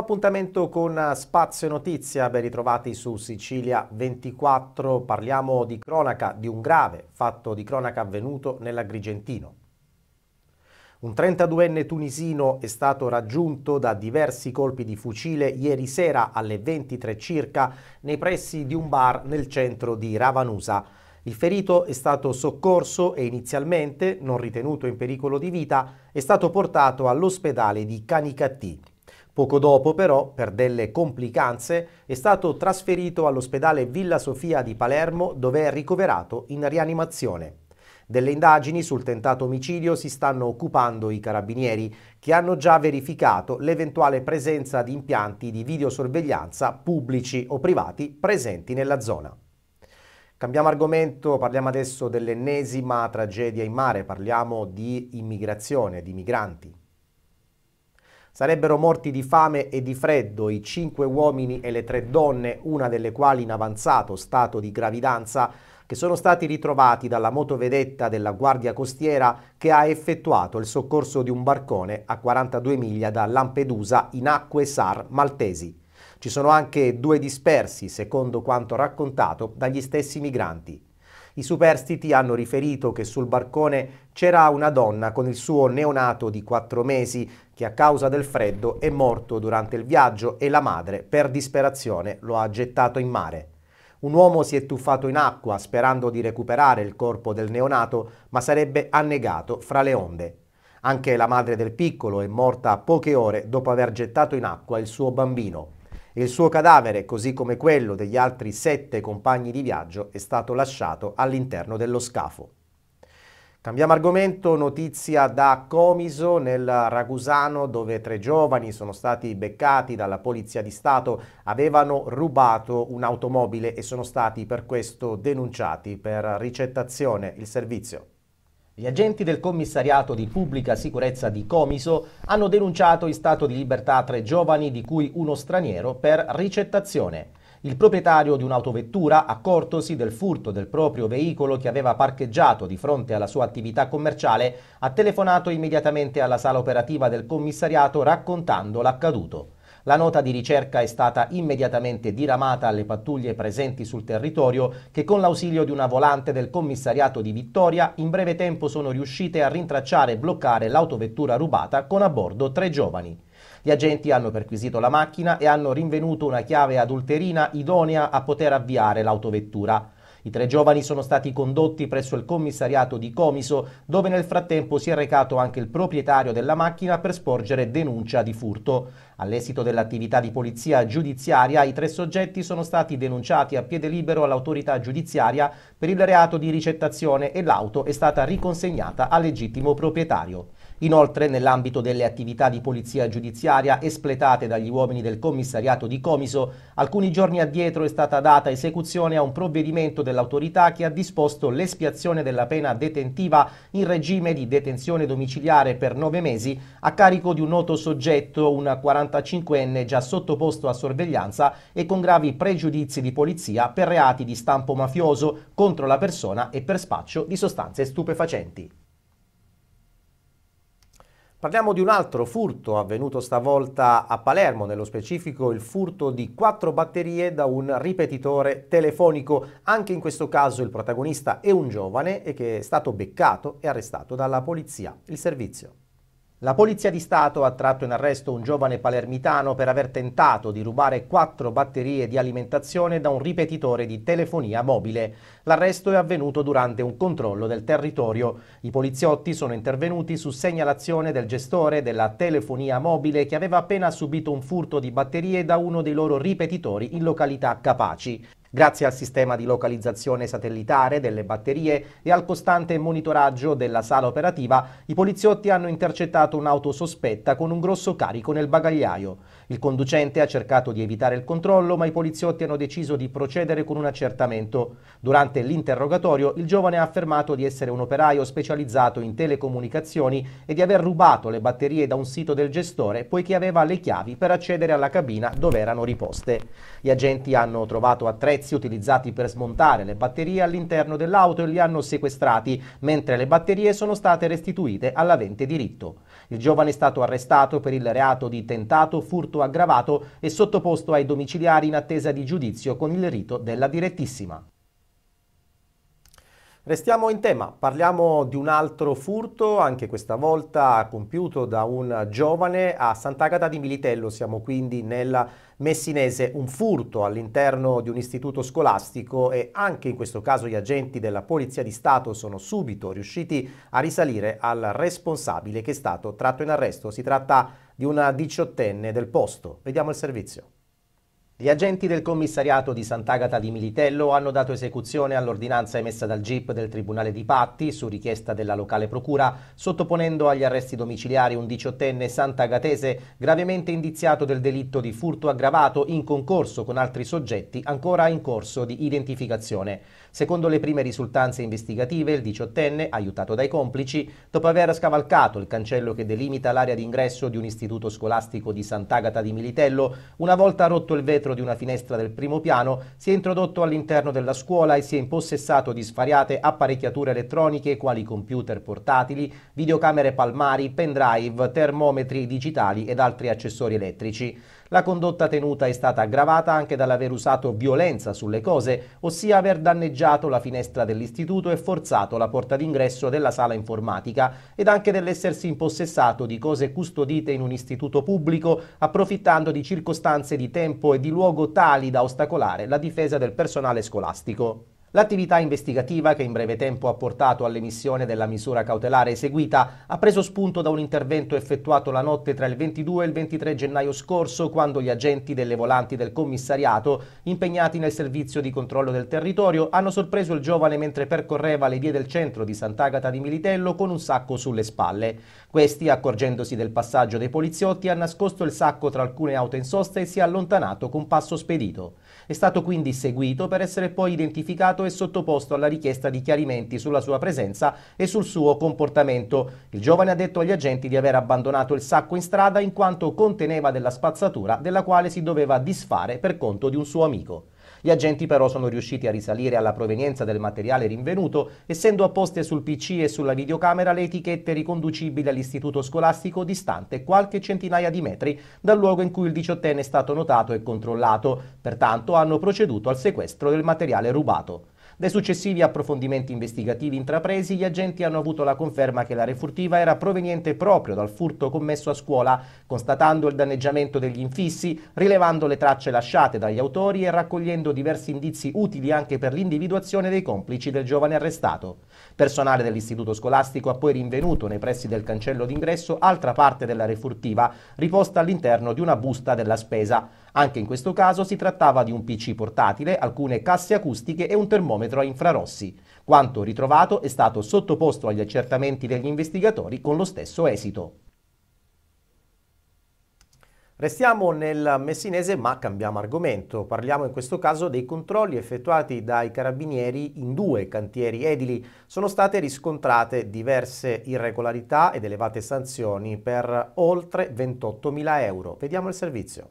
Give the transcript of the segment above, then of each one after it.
Nuovo appuntamento con eh, Spazio Notizia, ben ritrovati su Sicilia 24. Parliamo di cronaca, di un grave fatto di cronaca avvenuto nell'Agrigentino. Un 32enne tunisino è stato raggiunto da diversi colpi di fucile ieri sera alle 23 circa nei pressi di un bar nel centro di Ravanusa. Il ferito è stato soccorso e inizialmente, non ritenuto in pericolo di vita, è stato portato all'ospedale di Canicattì. Poco dopo però, per delle complicanze, è stato trasferito all'ospedale Villa Sofia di Palermo dove è ricoverato in rianimazione. Delle indagini sul tentato omicidio si stanno occupando i carabinieri, che hanno già verificato l'eventuale presenza di impianti di videosorveglianza pubblici o privati presenti nella zona. Cambiamo argomento, parliamo adesso dell'ennesima tragedia in mare, parliamo di immigrazione, di migranti. Sarebbero morti di fame e di freddo i cinque uomini e le tre donne, una delle quali in avanzato stato di gravidanza, che sono stati ritrovati dalla motovedetta della Guardia Costiera che ha effettuato il soccorso di un barcone a 42 miglia da Lampedusa in acque SAR maltesi. Ci sono anche due dispersi, secondo quanto raccontato dagli stessi migranti. I superstiti hanno riferito che sul barcone c'era una donna con il suo neonato di quattro mesi che a causa del freddo è morto durante il viaggio e la madre, per disperazione, lo ha gettato in mare. Un uomo si è tuffato in acqua sperando di recuperare il corpo del neonato, ma sarebbe annegato fra le onde. Anche la madre del piccolo è morta poche ore dopo aver gettato in acqua il suo bambino. Il suo cadavere, così come quello degli altri sette compagni di viaggio, è stato lasciato all'interno dello scafo. Cambiamo argomento, notizia da Comiso nel Ragusano dove tre giovani sono stati beccati dalla Polizia di Stato, avevano rubato un'automobile e sono stati per questo denunciati per ricettazione il servizio. Gli agenti del commissariato di pubblica sicurezza di Comiso hanno denunciato in stato di libertà tre giovani di cui uno straniero per ricettazione. Il proprietario di un'autovettura, accortosi del furto del proprio veicolo che aveva parcheggiato di fronte alla sua attività commerciale, ha telefonato immediatamente alla sala operativa del commissariato raccontando l'accaduto. La nota di ricerca è stata immediatamente diramata alle pattuglie presenti sul territorio che con l'ausilio di una volante del commissariato di Vittoria in breve tempo sono riuscite a rintracciare e bloccare l'autovettura rubata con a bordo tre giovani. Gli agenti hanno perquisito la macchina e hanno rinvenuto una chiave adulterina idonea a poter avviare l'autovettura. I tre giovani sono stati condotti presso il commissariato di Comiso, dove nel frattempo si è recato anche il proprietario della macchina per sporgere denuncia di furto. All'esito dell'attività di polizia giudiziaria, i tre soggetti sono stati denunciati a piede libero all'autorità giudiziaria per il reato di ricettazione e l'auto è stata riconsegnata al legittimo proprietario. Inoltre, nell'ambito delle attività di polizia giudiziaria espletate dagli uomini del commissariato di Comiso, alcuni giorni addietro è stata data esecuzione a un provvedimento dell'autorità che ha disposto l'espiazione della pena detentiva in regime di detenzione domiciliare per nove mesi a carico di un noto soggetto, un 45enne già sottoposto a sorveglianza e con gravi pregiudizi di polizia per reati di stampo mafioso contro la persona e per spaccio di sostanze stupefacenti. Parliamo di un altro furto avvenuto stavolta a Palermo, nello specifico il furto di quattro batterie da un ripetitore telefonico. Anche in questo caso il protagonista è un giovane che è stato beccato e arrestato dalla polizia. Il servizio. La Polizia di Stato ha tratto in arresto un giovane palermitano per aver tentato di rubare quattro batterie di alimentazione da un ripetitore di telefonia mobile. L'arresto è avvenuto durante un controllo del territorio. I poliziotti sono intervenuti su segnalazione del gestore della telefonia mobile che aveva appena subito un furto di batterie da uno dei loro ripetitori in località Capaci grazie al sistema di localizzazione satellitare delle batterie e al costante monitoraggio della sala operativa, i poliziotti hanno intercettato un'auto sospetta con un grosso carico nel bagagliaio. Il conducente ha cercato di evitare il controllo, ma i poliziotti hanno deciso di procedere con un accertamento. Durante l'interrogatorio, il giovane ha affermato di essere un operaio specializzato in telecomunicazioni e di aver rubato le batterie da un sito del gestore poiché aveva le chiavi per accedere alla cabina dove erano riposte. Gli agenti hanno trovato attrezzi pezzi utilizzati per smontare le batterie all'interno dell'auto e li hanno sequestrati, mentre le batterie sono state restituite all'avente diritto. Il giovane è stato arrestato per il reato di tentato furto aggravato e sottoposto ai domiciliari in attesa di giudizio con il rito della direttissima. Restiamo in tema, parliamo di un altro furto, anche questa volta compiuto da un giovane a Sant'Agata di Militello, siamo quindi nella Messinese, un furto all'interno di un istituto scolastico e anche in questo caso gli agenti della Polizia di Stato sono subito riusciti a risalire al responsabile che è stato tratto in arresto, si tratta di una diciottenne del posto. Vediamo il servizio. Gli agenti del commissariato di Sant'Agata di Militello hanno dato esecuzione all'ordinanza emessa dal GIP del Tribunale di Patti su richiesta della locale procura, sottoponendo agli arresti domiciliari un diciottenne sant'agatese gravemente indiziato del delitto di furto aggravato in concorso con altri soggetti ancora in corso di identificazione. Secondo le prime risultanze investigative, il diciottenne, aiutato dai complici, dopo aver scavalcato il cancello che delimita l'area d'ingresso di un istituto scolastico di Sant'Agata di Militello, una volta rotto il vetro di una finestra del primo piano, si è introdotto all'interno della scuola e si è impossessato di svariate apparecchiature elettroniche quali computer portatili, videocamere palmari, pendrive, termometri digitali ed altri accessori elettrici. La condotta tenuta è stata aggravata anche dall'aver usato violenza sulle cose, ossia aver danneggiato la finestra dell'istituto e forzato la porta d'ingresso della sala informatica ed anche dell'essersi impossessato di cose custodite in un istituto pubblico approfittando di circostanze di tempo e di luogo tali da ostacolare la difesa del personale scolastico. L'attività investigativa, che in breve tempo ha portato all'emissione della misura cautelare eseguita, ha preso spunto da un intervento effettuato la notte tra il 22 e il 23 gennaio scorso, quando gli agenti delle volanti del commissariato, impegnati nel servizio di controllo del territorio, hanno sorpreso il giovane mentre percorreva le vie del centro di Sant'Agata di Militello con un sacco sulle spalle. Questi, accorgendosi del passaggio dei poliziotti, ha nascosto il sacco tra alcune auto in sosta e si è allontanato con passo spedito. È stato quindi seguito per essere poi identificato e sottoposto alla richiesta di chiarimenti sulla sua presenza e sul suo comportamento. Il giovane ha detto agli agenti di aver abbandonato il sacco in strada in quanto conteneva della spazzatura della quale si doveva disfare per conto di un suo amico. Gli agenti però sono riusciti a risalire alla provenienza del materiale rinvenuto, essendo apposte sul PC e sulla videocamera le etichette riconducibili all'istituto scolastico distante qualche centinaia di metri dal luogo in cui il diciottenne è stato notato e controllato, pertanto hanno proceduto al sequestro del materiale rubato. Dai successivi approfondimenti investigativi intrapresi, gli agenti hanno avuto la conferma che la refurtiva era proveniente proprio dal furto commesso a scuola, constatando il danneggiamento degli infissi, rilevando le tracce lasciate dagli autori e raccogliendo diversi indizi utili anche per l'individuazione dei complici del giovane arrestato. Personale dell'istituto scolastico ha poi rinvenuto nei pressi del cancello d'ingresso altra parte della refurtiva, riposta all'interno di una busta della spesa. Anche in questo caso si trattava di un PC portatile, alcune casse acustiche e un termometro a infrarossi. Quanto ritrovato è stato sottoposto agli accertamenti degli investigatori con lo stesso esito. Restiamo nel messinese ma cambiamo argomento. Parliamo in questo caso dei controlli effettuati dai carabinieri in due cantieri edili. Sono state riscontrate diverse irregolarità ed elevate sanzioni per oltre 28.000 euro. Vediamo il servizio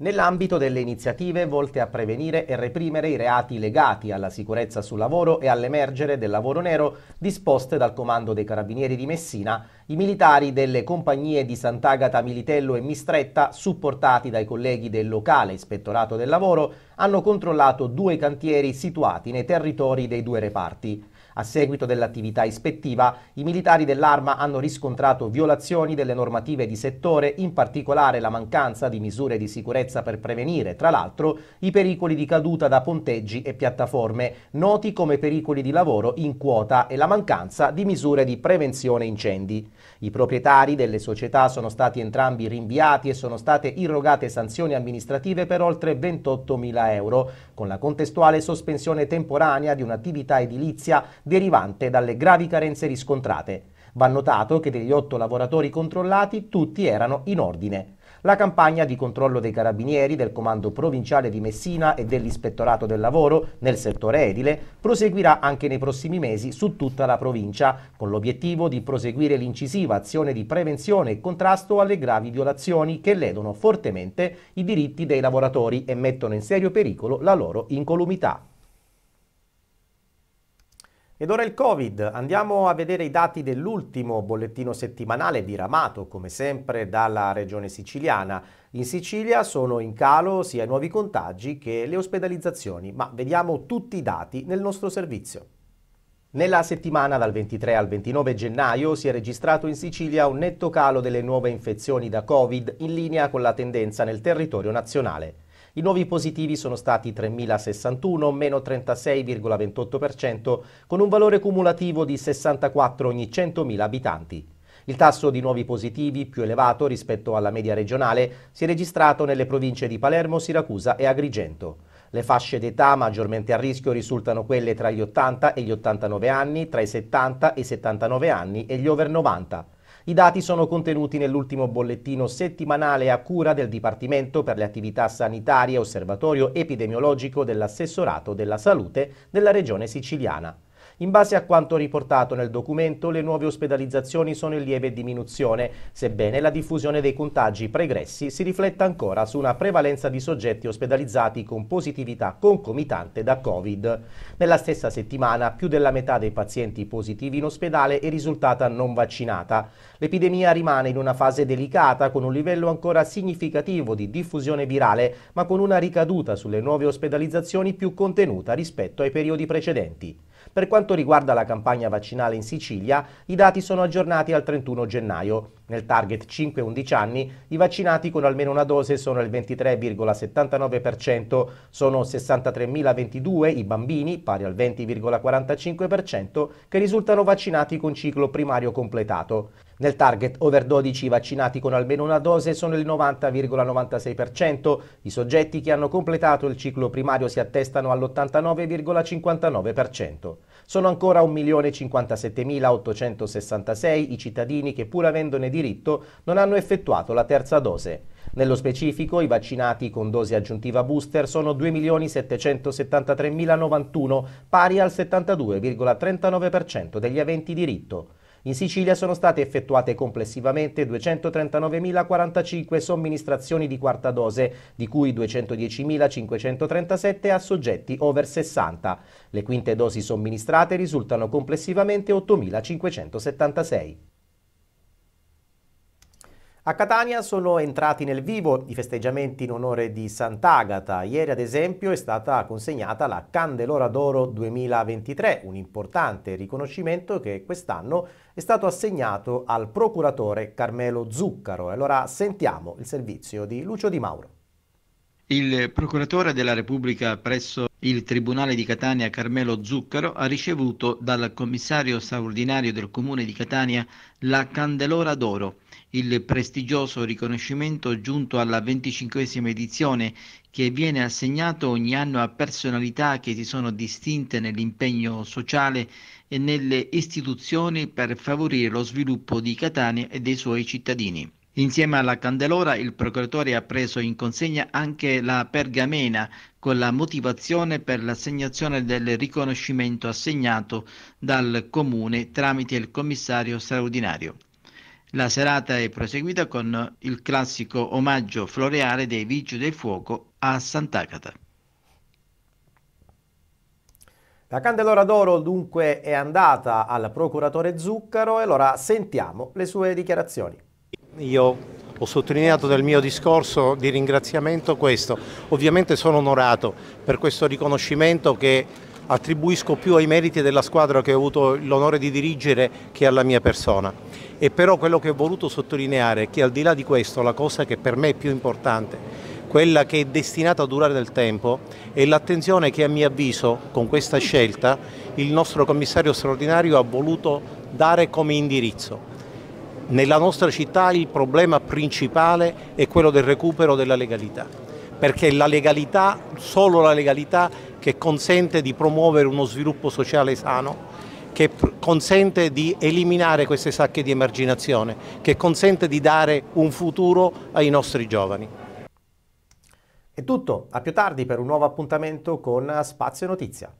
nell'ambito delle iniziative volte a prevenire e reprimere i reati legati alla sicurezza sul lavoro e all'emergere del lavoro nero disposte dal Comando dei Carabinieri di Messina, i militari delle compagnie di Sant'Agata Militello e Mistretta, supportati dai colleghi del locale Ispettorato del Lavoro, hanno controllato due cantieri situati nei territori dei due reparti. A seguito dell'attività ispettiva, i militari dell'arma hanno riscontrato violazioni delle normative di settore, in particolare la mancanza di misure di sicurezza per prevenire, tra l'altro, i pericoli di caduta da ponteggi e piattaforme, noti come pericoli di lavoro in quota e la mancanza di misure di prevenzione incendi. I proprietari delle società sono stati entrambi rinviati e sono state irrogate sanzioni amministrative per oltre 28 mila euro, con la contestuale sospensione temporanea di un'attività edilizia derivante dalle gravi carenze riscontrate. Va notato che degli otto lavoratori controllati tutti erano in ordine la campagna di controllo dei carabinieri, del comando provinciale di Messina e dell'ispettorato del lavoro nel settore edile proseguirà anche nei prossimi mesi su tutta la provincia, con l'obiettivo di proseguire l'incisiva azione di prevenzione e contrasto alle gravi violazioni che ledono fortemente i diritti dei lavoratori e mettono in serio pericolo la loro incolumità. Ed ora il Covid. Andiamo a vedere i dati dell'ultimo bollettino settimanale diramato, come sempre, dalla regione siciliana. In Sicilia sono in calo sia i nuovi contagi che le ospedalizzazioni, ma vediamo tutti i dati nel nostro servizio. Nella settimana dal 23 al 29 gennaio si è registrato in Sicilia un netto calo delle nuove infezioni da Covid in linea con la tendenza nel territorio nazionale. I nuovi positivi sono stati 3.061, meno 36,28%, con un valore cumulativo di 64 ogni 100.000 abitanti. Il tasso di nuovi positivi, più elevato rispetto alla media regionale, si è registrato nelle province di Palermo, Siracusa e Agrigento. Le fasce d'età maggiormente a rischio risultano quelle tra gli 80 e gli 89 anni, tra i 70 e i 79 anni e gli over 90. I dati sono contenuti nell'ultimo bollettino settimanale a cura del Dipartimento per le attività sanitarie Osservatorio Epidemiologico dell'Assessorato della Salute della Regione Siciliana. In base a quanto riportato nel documento, le nuove ospedalizzazioni sono in lieve diminuzione, sebbene la diffusione dei contagi pregressi si rifletta ancora su una prevalenza di soggetti ospedalizzati con positività concomitante da Covid. Nella stessa settimana, più della metà dei pazienti positivi in ospedale è risultata non vaccinata. L'epidemia rimane in una fase delicata con un livello ancora significativo di diffusione virale, ma con una ricaduta sulle nuove ospedalizzazioni più contenuta rispetto ai periodi precedenti. Per quanto riguarda la campagna vaccinale in Sicilia, i dati sono aggiornati al 31 gennaio. Nel target 5-11 anni, i vaccinati con almeno una dose sono il 23,79%, sono 63.022 i bambini, pari al 20,45%, che risultano vaccinati con ciclo primario completato. Nel target over 12 i vaccinati con almeno una dose sono il 90,96%, i soggetti che hanno completato il ciclo primario si attestano all'89,59%. Sono ancora 1.057.866 i cittadini che pur avendone diritto non hanno effettuato la terza dose. Nello specifico i vaccinati con dose aggiuntiva booster sono 2.773.091, pari al 72,39% degli aventi diritto. In Sicilia sono state effettuate complessivamente 239.045 somministrazioni di quarta dose, di cui 210.537 a soggetti over 60. Le quinte dosi somministrate risultano complessivamente 8.576. A Catania sono entrati nel vivo i festeggiamenti in onore di Sant'Agata. Ieri, ad esempio, è stata consegnata la Candelora d'Oro 2023, un importante riconoscimento che quest'anno è stato assegnato al procuratore Carmelo Zuccaro. Allora sentiamo il servizio di Lucio Di Mauro. Il procuratore della Repubblica presso il Tribunale di Catania Carmelo Zuccaro ha ricevuto dal commissario straordinario del Comune di Catania la Candelora d'Oro il prestigioso riconoscimento giunto alla venticinquesima edizione che viene assegnato ogni anno a personalità che si sono distinte nell'impegno sociale e nelle istituzioni per favorire lo sviluppo di Catania e dei suoi cittadini. Insieme alla Candelora il procuratore ha preso in consegna anche la pergamena con la motivazione per l'assegnazione del riconoscimento assegnato dal comune tramite il commissario straordinario. La serata è proseguita con il classico omaggio floreale dei Vigili del Fuoco a Sant'Agata. La Candelora d'Oro dunque è andata al procuratore Zuccaro e allora sentiamo le sue dichiarazioni. Io ho sottolineato nel mio discorso di ringraziamento questo, ovviamente sono onorato per questo riconoscimento che attribuisco più ai meriti della squadra che ho avuto l'onore di dirigere che alla mia persona. E però quello che ho voluto sottolineare è che al di là di questo la cosa che per me è più importante quella che è destinata a durare nel tempo è l'attenzione che a mio avviso con questa scelta il nostro commissario straordinario ha voluto dare come indirizzo. Nella nostra città il problema principale è quello del recupero della legalità, perché la legalità, solo la legalità che consente di promuovere uno sviluppo sociale sano, che consente di eliminare queste sacche di emarginazione, che consente di dare un futuro ai nostri giovani. È tutto, a più tardi per un nuovo appuntamento con Spazio Notizia.